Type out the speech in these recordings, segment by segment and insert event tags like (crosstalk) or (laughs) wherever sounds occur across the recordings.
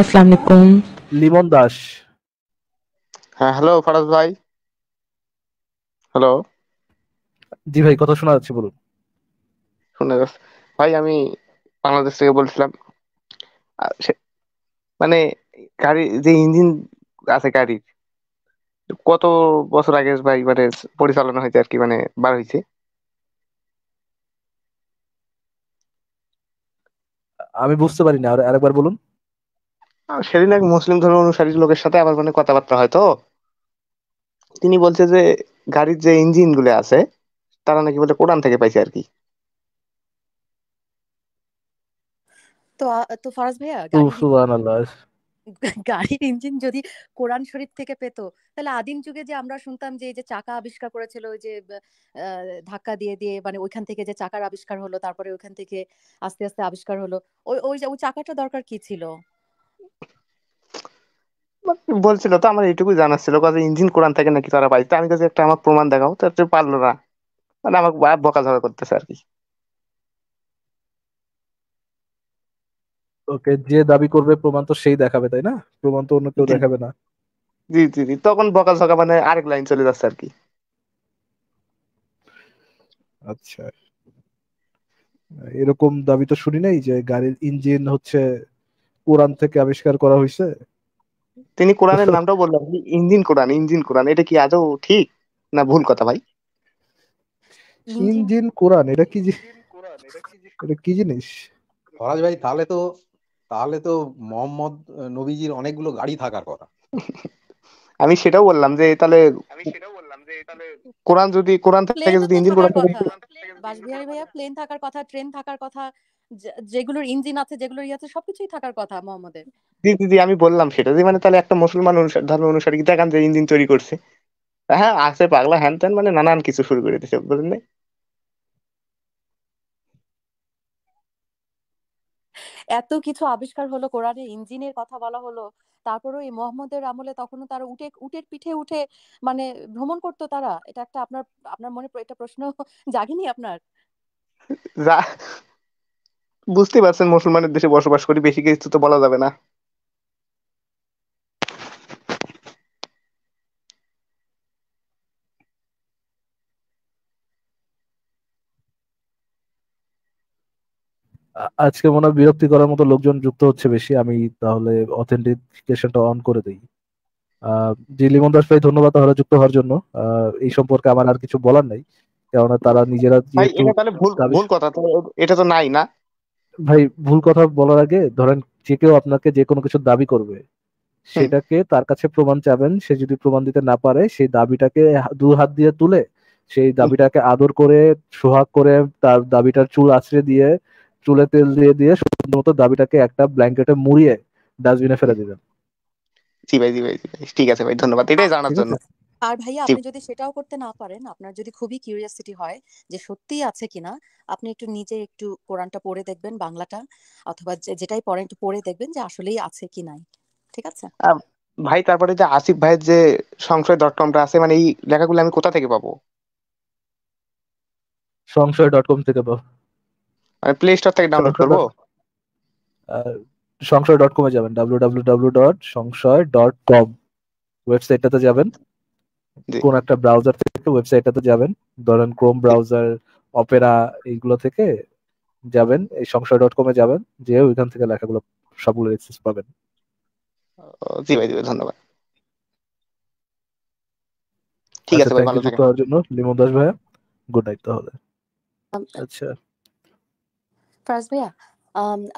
আসসালামু আলাইকুম লিমন দাস হ্যাঁ হ্যালো ফারাজ ভাই হ্যালো জি ভাই কথা শোনা যাচ্ছে বলুন শোনা যাচ্ছে ভাই আমি বাংলাদেশ থেকে বলছিলাম মানে গাড়ি যে ইঞ্জিন আছে গাড়ির কত বছর আগে ভাই মানে পরিচালনা হয়েছে আর কি মানে বার হয়েছে আমি বুঝতে পারি না আর আরেকবার বলুন সেদিন এক মুসলিম ধর্ম অনুসারী লোকের সাথে আমার মানে কথাবার্তা হয় তো তিনি বলছে যে গাড়ির যে ইঞ্জিন গুলো আছে তারা নাকি বলে কোরআন থেকে পাইছে আর কি তো তো ফারাজ ভাইয়া সুবহানাল্লাহ (laughs) গাড়ির ইঞ্জিন যদি কোরআন শরীফ থেকে পেত তাহলে আদিম যুগে যে আমরা শুনতাম যে এই যে চাকা আবিষ্কার করেছিল ওই যে ধাক্কা দিয়ে দিয়ে মানে ওইখান থেকে যে চাকার আবিষ্কার হলো তারপরে ওইখান থেকে আস্তে আস্তে আবিষ্কার হলো ওই ওই চাকাটা দরকার কি ছিল বলছিল তো আমার এইটুকু জানা ছিল কাজে ইঞ্জিন কোরআন থেকে নাকি তারা পাইছে আমি কাছে একটা আমার প্রমাণ দেখাও তার পারলো না মানে আমাকে বকা বকাঝকা করতেছে আর কি ওকে যে দাবি করবে প্রমাণ তো সেই দেখাবে তাই না প্রমাণ তো অন্য কেউ দেখাবে না জি জি জি তখন বকা বকাঝকা মানে আরেক লাইন চলে যাচ্ছে আর কি আচ্ছা এরকম দাবি তো শুনি নাই যে গাড়ির ইঞ্জিন হচ্ছে কোরআন থেকে আবিষ্কার করা হয়েছে তিনি কোরআনের নামটাও বললেন ইঞ্জিন কোরআন ইঞ্জিন কোরআন এটা কি আদৌ ঠিক না ভুল কথা ভাই ইঞ্জিন কোরআন এটা কি এটা কি জিনিস ফরাজ ভাই তাহলে তো তাহলে তো মোহাম্মদ নবীজির অনেকগুলো গাড়ি থাকার কথা আমি সেটাও বললাম যে তাহলে কোরআন যদি কোরআন থেকে যদি ইঞ্জিন কোরআন থাকে বাসবিহারী ভাইয়া প্লেন থাকার কথা ট্রেন থাকার কথা যেগুলোর ইঞ্জিন আছে যেগুলোর ইয়ে আছে সবকিছুই থাকার কথা মোহাম্মদের জি জি জি আমি বললাম সেটা যে মানে তাহলে একটা মুসলমান অনুসার ধর্ম অনুসারী দেখান যে ইঞ্জিন তৈরি করছে হ্যাঁ আছে পাগলা হ্যান ত্যান মানে নানান কিছু শুরু করে দিছে বুঝলেন এত কিছু আবিষ্কার হলো কোরআনের ইঞ্জিনের কথা বলা হলো তারপরে এই মোহাম্মদের আমলে তখনও তারা উঠে উটের পিঠে উঠে মানে ভ্রমণ করতো তারা এটা একটা আপনার আপনার মনে একটা প্রশ্ন জাগেনি আপনার বুঝতে পারছেন মুসলমানের দেশে বসবাস করি বেশি কিছু তো বলা যাবে না আজকে মনে হয় বিরক্তি করার মতো লোকজন যুক্ত হচ্ছে বেশি আমি তাহলে অথেন্টিকেশনটা অন করে দিই জি লিমন দাস ভাই ধন্যবাদ তাহলে যুক্ত হওয়ার জন্য এই সম্পর্কে আমার আর কিছু বলার নাই কেননা তারা নিজেরা ভুল কথা এটা তো নাই না ভাই ভুল কথা বলার আগে ধরেন যে কেউ আপনাকে যে কোনো কিছু দাবি করবে সেটাকে তার কাছে প্রমাণ চাবেন সে যদি প্রমাণ দিতে না পারে সেই দাবিটাকে দু হাত দিয়ে তুলে সেই দাবিটাকে আদর করে সোহাগ করে তার দাবিটার চুল আছড়ে দিয়ে চুলে তেল দিয়ে দিয়ে সুন্দর মতো দাবিটাকে একটা ব্ল্যাঙ্কেটে মুড়িয়ে ডাস্টবিনে ফেলে দিবেন জি ভাই জি ভাই ঠিক আছে ভাই ধন্যবাদ এটাই জানার জন্য আর ভাইয়া আপনি যদি সেটাও করতে না পারেন আপনার যদি খুবই কিউরিয়াসিটি হয় যে সত্যি আছে কিনা আপনি একটু নিজে একটু কোরআনটা পড়ে দেখবেন বাংলাটা অথবা যেটাই পড়েন একটু পড়ে দেখবেন যে আসলেই আছে কি নাই ঠিক আছে ভাই তারপরে যে আসিফ ভাইয়ের যে সংশয় ডট কমটা আছে মানে এই লেখাগুলো আমি কোথা থেকে পাবো সংশয় ডট কম থেকে পাবো মানে প্লে স্টোর থেকে ডাউনলোড করবো সংশয় ডট কমে যাবেন ডাব্লিউ ডাব্লিউ ডাব্লিউ ডট সংশয় ডট কম ওয়েবসাইটটাতে যাবেন কোন একটা ব্রাউজার থেকে ওয়েবসাইটটাতে যাবেন ধরেন ক্রোম ব্রাউজার অপেরা এইগুলো থেকে যাবেন এই সংশয় ডট কম এ যাবেন যে ওইখান থেকে লেখাগুলো সবগুলো অ্যাক্সেস পাবেন জি ভাই ধন্যবাদ ঠিক আচ্ছা, আছে ভাই ভালো থাকার জন্য লিমন দাস ভাইয়া গুড নাইট তাহলে আচ্ছা ফারাজ ভাইয়া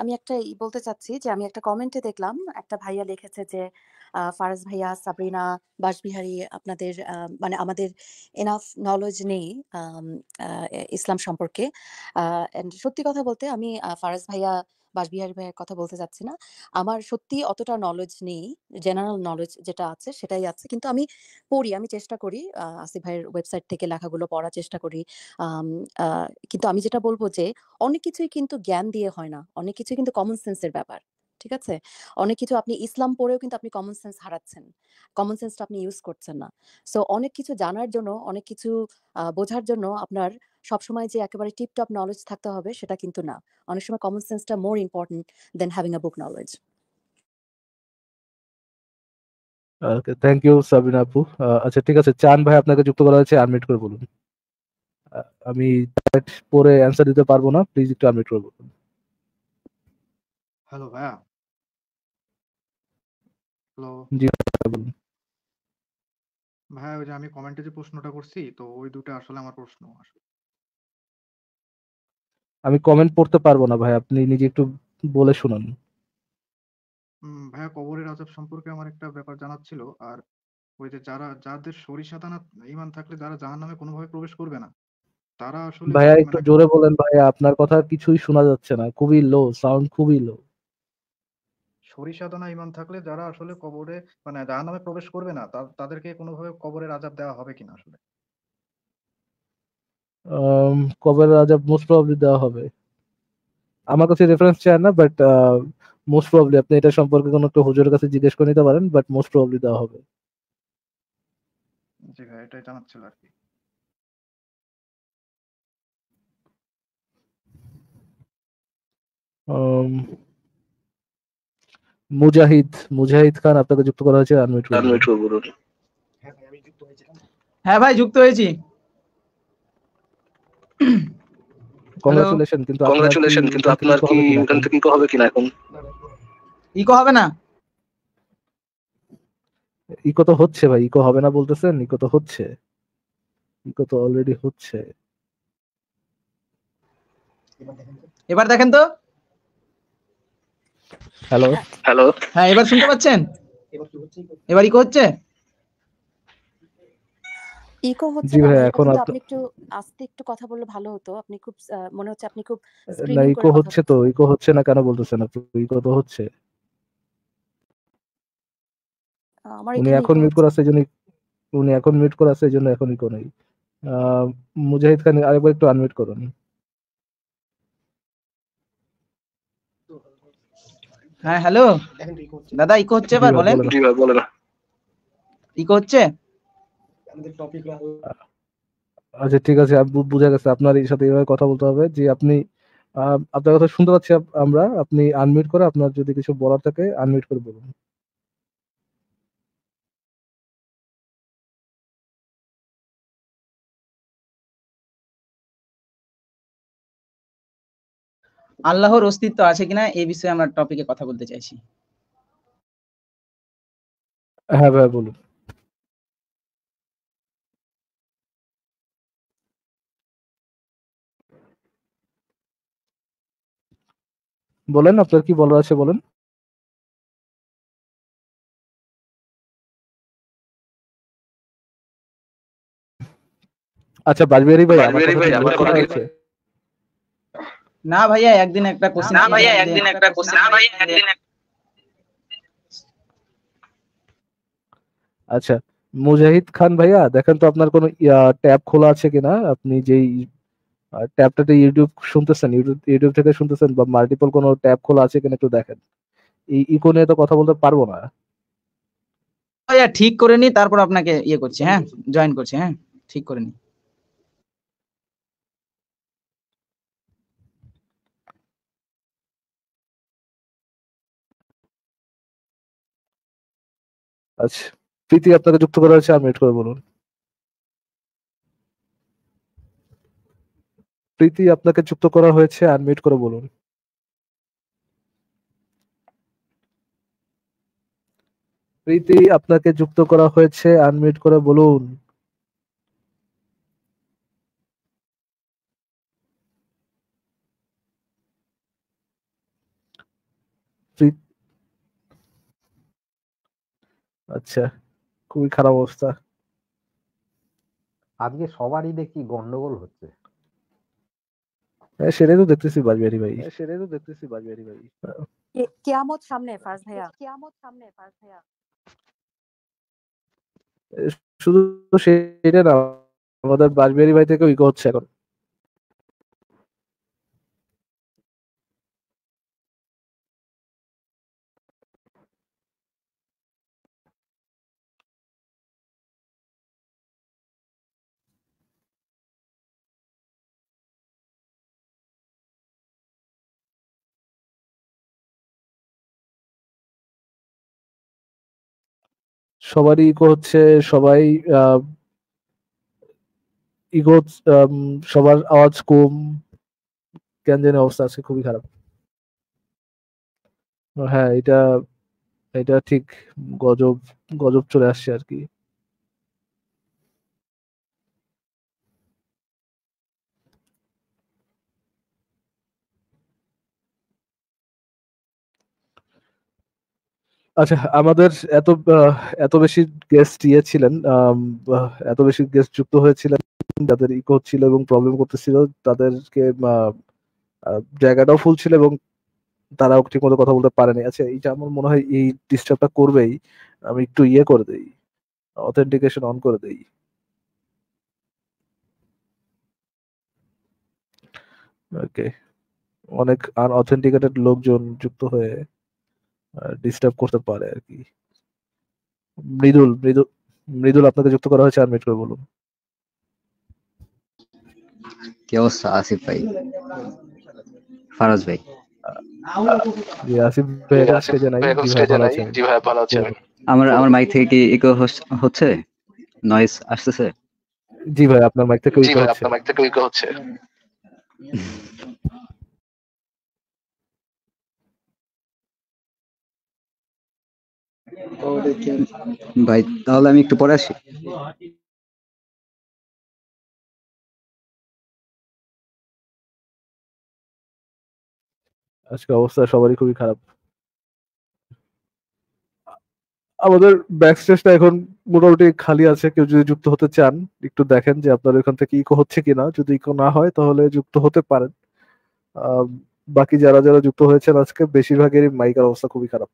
আমি একটা বলতে চাচ্ছি যে আমি একটা কমেন্টে দেখলাম একটা ভাইয়া লিখেছে যে ফারাজ ভাইয়া সাবরিনা বাসবিহারি আপনাদের মানে আমাদের এনাফ নলেজ নেই ইসলাম সম্পর্কে সত্যি কথা বলতে আমি ফারাজ ভাইয়া বাসবিহারি ভাইয়ের কথা বলতে যাচ্ছি না আমার সত্যি অতটা নলেজ নেই জেনারেল নলেজ যেটা আছে সেটাই আছে কিন্তু আমি পড়ি আমি চেষ্টা করি আসিফ ভাইয়ের ওয়েবসাইট থেকে লেখাগুলো পড়ার চেষ্টা করি কিন্তু আমি যেটা বলবো যে অনেক কিছুই কিন্তু জ্ঞান দিয়ে হয় না অনেক কিছুই কিন্তু কমন সেন্সের ব্যাপার ঠিক আছে অনেক কিছু আপনি ইসলাম পড়েও কিন্তু আপনি কমন সেন্স হারাচ্ছেন কমন সেন্সটা আপনি ইউজ করছেন না সো অনেক কিছু জানার জন্য অনেক কিছু বোঝার জন্য আপনার সবসময় যে একেবারে টপ নলেজ থাকতে হবে সেটা কিন্তু না অনেক সময় কমন সেন্সটা more important than having a book knowledge okay thank you Sabina আপু আচ্ছা ঠিক আছে চান ভাই আপনাকে যুক্ত করা হয়েছে আনমিট করে বলুন আমি পরে অ্যানসার দিতে পারবো না প্লিজ একটু আনমিট করে বলুন হ্যালো ভাইয়া হ্যালো জি হ্যাঁ, বলুন ভাই ওই যে আমি কমেন্টে যে প্রশ্নটা করছি তো ওই দুটো আসলে আমার প্রশ্ন আমি কমেন্ট পড়তে পারবো না ভাই আপনি নিজে একটু বলে শুনুন ভাইয়া কবরের আজাব সম্পর্কে আমার একটা ব্যাপার জানার ছিল আর ওই যে যারা যাদের সরিষা দানা ইমান থাকলে যারা জাহান্নামে কোনোভাবে প্রবেশ করবে না তারা আসলে ভাইয়া মানে একটু জোরে বলেন ভাইয়া আপনার কথা কিছুই শোনা যাচ্ছে না খুবই লো সাউন্ড খুবই লো সরিষা ইমান থাকলে যারা আসলে কবরে মানে নামে প্রবেশ করবে না তাদেরকে কোনোভাবে কবরের আজাব দেওয়া হবে কিনা আসলে কবরের আজাব মোস্ট প্রবাবলি দেওয়া হবে আমার কাছে রেফারেন্স চায় না বাট মোস্ট প্রবাবলি আপনি এটা সম্পর্কে কোনো একটা হুজুরের কাছে জিজ্ঞেস করে নিতে পারেন বাট মোস্ট প্রবলি দেওয়া হবে জি ভাই এটাই জানার ছিল আর কি Um, মুজাহিদ মুজাহিদ খান আপনাকে যুক্ত করা হয়েছে আনমিউট করুন আনমিউট করুন হ্যাঁ ভাই যুক্ত হয়েছি কংগ্রাচুলেশন কিন্তু কংগ্রাচুলেশন কিন্তু আপনার কি ওখান থেকে ইকো হবে কিনা এখন ইকো হবে না ইকো তো হচ্ছে ভাই ইকো হবে না বলতেছেন ইকো তো হচ্ছে ইকো তো অলরেডি হচ্ছে এবার দেখেন তো হ্যালো হ্যালো হ্যাঁ এবার শুনতে পাচ্ছেন এবার ইকো হচ্ছে ইকো হচ্ছে এখন আপনি একটু আস্তে একটু কথা বললে ভালো হতো আপনি খুব মনে হচ্ছে আপনি খুব না ইকো হচ্ছে তো ইকো হচ্ছে না কেন বলতেছেন আপনি ইকো তো হচ্ছে আমার উনি এখন মিউট করা আছে এজন্য উনি এখন মিউট করা আছে এজন্য এখন ইকো নাই মুজাহিদ খান আরেকবার একটু আনমিউট করুন হ্যাঁ হ্যালো দাদা ইকো হচ্ছে এবার বলেন ইকো হচ্ছে আচ্ছা ঠিক আছে বুঝা গেছে আপনার এই সাথে এভাবে কথা বলতে হবে যে আপনি আপনার কথা শুনতে পাচ্ছি আমরা আপনি আনমিউট করে আপনার যদি কিছু বলার থাকে আনমিউট করে বলুন আল্লাহর অস্তিত্ব আছে কিনা এই বিষয়ে আমরা টপিকে কথা বলতে চাইছি হ্যাঁ ভাই বলুন বলেন আপনার কি বলার আছে বলেন আচ্ছা বাজবিহারি ভাই আমার কথা না ভাইয়া একদিন একটা কোশ্চেন না ভাইয়া একদিন একটা কোশ্চেন না ভাইয়া একদিন আচ্ছা মুজাহিদ খান ভাইয়া দেখেন তো আপনার কোনো ট্যাব খোলা আছে কিনা আপনি যেই ট্যাবটাতে ইউটিউব শুনতেছেন ইউটিউব ইউটিউব থেকে শুনতেছেন বা মাল্টিপল কোনো ট্যাব খোলা আছে কিনা একটু দেখেন এই ইকো নিয়ে তো কথা বলতে পারবো না ভাইয়া ঠিক করে নি তারপর আপনাকে ইয়ে করছি হ্যাঁ জয়েন করছি হ্যাঁ ঠিক করে নি আচ্ছা প্রীতি আপনাকে যুক্ত করা হয়েছে আনমিউট করে বলুন প্রীতি আপনাকে যুক্ত করা হয়েছে আনমিউট করে বলুন প্রীতি আপনাকে যুক্ত করা হয়েছে আনমিউট করে বলুন আচ্ছা খুবই খারাপ অবস্থা আজকে সবারই দেখি গন্ডগোল হচ্ছে হ্যাঁ সেটাই তো দেখতেছি বাজবিহারি ভাই হ্যাঁ, সেটাই তো দেখতেছি বাজবিহারি ভাই কেয়ামত সামনে ফার্স ভাইয়া কিয়ামত সামনে ফার্স ভাইয়া শুধু সেটা না আমাদের বাজবিহারি ভাই থেকে উইক হচ্ছে এখন সবারই ইগো হচ্ছে সবাই ইগো সবার আওয়াজ কম কেন জানি অবস্থা আছে খুবই খারাপ হ্যাঁ এটা এটা ঠিক গজব গজব চলে আসছে আর কি আচ্ছা আমাদের এত এত বেশি গেস্ট ইয়ে ছিলেন এত বেশি গেস্ট যুক্ত হয়েছিলেন যাদের ইকো হচ্ছিল এবং প্রবলেম করতেছিল তাদেরকে জায়গাটাও ফুল ছিল এবং তারাও ঠিক মতো কথা বলতে পারেনি আচ্ছা এইটা আমার মনে হয় এই ডিস্টার্বটা করবেই আমি একটু ইয়ে করে দেই অথেন্টিকেশন অন করে দেই ওকে অনেক আনঅথেন্টিকেটেড লোকজন যুক্ত হয়ে ডিস্টার্ব করতে পারে আর কি মৃদুল মৃদুল মৃদুল আপনাকে যুক্ত করা হয়েছে আর মিট করে বলুন কি অবস্থা আসিফ ভাই ফারাজ ভাই আসিফ ভাই আজকে জানাই জি ভাই ভালো আছেন আমার আমার মাইক থেকে কি ইকো হচ্ছে নয়েজ আসতেছে জি ভাই আপনার মাইক থেকে ইকো হচ্ছে আপনার মাইক থেকে ইকো হচ্ছে ভাই তাহলে আমি একটু পরে আসি আজকে অবস্থা সবারই খুবই খারাপ আমাদের ব্যাক স্টেজটা এখন মোটামুটি খালি আছে কেউ যদি যুক্ত হতে চান একটু দেখেন যে আপনার ওখান থেকে ইকো হচ্ছে কিনা যদি ইকো না হয় তাহলে যুক্ত হতে পারেন বাকি যারা যারা যুক্ত হয়েছেন আজকে বেশিরভাগেরই মাইকার অবস্থা খুবই খারাপ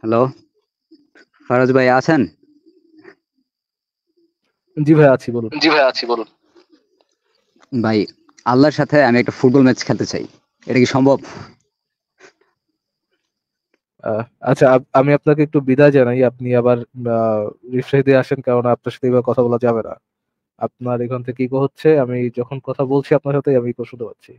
হ্যালো ফারাজ ভাই আছেন জি ভাই আছি বলুন জি ভাই আছি বলুন ভাই আল্লাহর সাথে আমি একটা ফুটবল ম্যাচ খেলতে চাই এটা কি সম্ভব আচ্ছা আমি আপনাকে একটু বিদায় জানাই আপনি আবার রিফ্রেশ দিয়ে আসেন কারণ আপনার সাথে এবার কথা বলা যাবে না আপনার এখান থেকে কি হচ্ছে আমি যখন কথা বলছি আপনার সাথে আমি কষ্ট পাচ্ছি